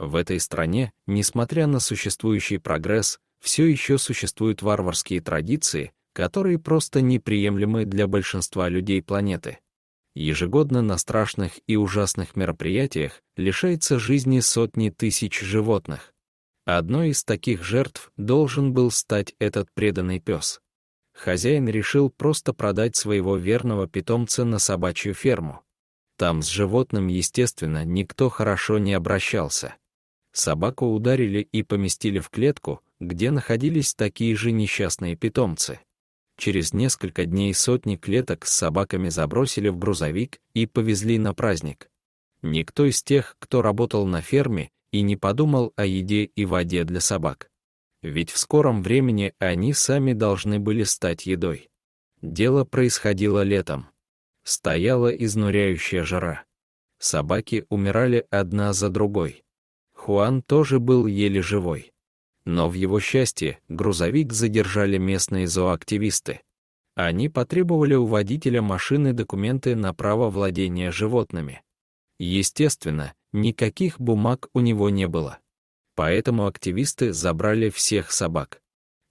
В этой стране, несмотря на существующий прогресс, все еще существуют варварские традиции, которые просто неприемлемы для большинства людей планеты. Ежегодно на страшных и ужасных мероприятиях лишается жизни сотни тысяч животных. Одной из таких жертв должен был стать этот преданный пес. Хозяин решил просто продать своего верного питомца на собачью ферму. Там с животным, естественно, никто хорошо не обращался. Собаку ударили и поместили в клетку, где находились такие же несчастные питомцы. Через несколько дней сотни клеток с собаками забросили в грузовик и повезли на праздник. Никто из тех, кто работал на ферме, и не подумал о еде и воде для собак. Ведь в скором времени они сами должны были стать едой. Дело происходило летом. Стояла изнуряющая жара. Собаки умирали одна за другой. Хуан тоже был еле живой. Но в его счастье грузовик задержали местные зооактивисты. Они потребовали у водителя машины документы на право владения животными. Естественно, никаких бумаг у него не было. Поэтому активисты забрали всех собак.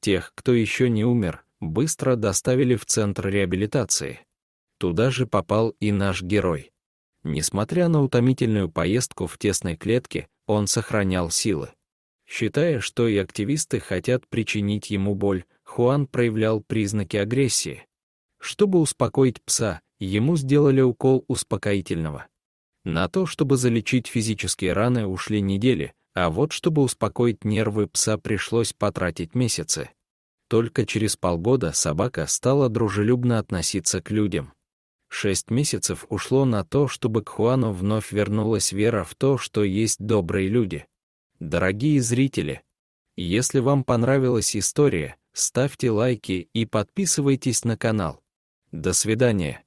Тех, кто еще не умер, быстро доставили в центр реабилитации. Туда же попал и наш герой. Несмотря на утомительную поездку в тесной клетке, он сохранял силы. Считая, что и активисты хотят причинить ему боль, Хуан проявлял признаки агрессии. Чтобы успокоить пса, ему сделали укол успокоительного. На то, чтобы залечить физические раны, ушли недели, а вот чтобы успокоить нервы пса, пришлось потратить месяцы. Только через полгода собака стала дружелюбно относиться к людям. Шесть месяцев ушло на то, чтобы к Хуану вновь вернулась вера в то, что есть добрые люди. Дорогие зрители, если вам понравилась история, ставьте лайки и подписывайтесь на канал. До свидания.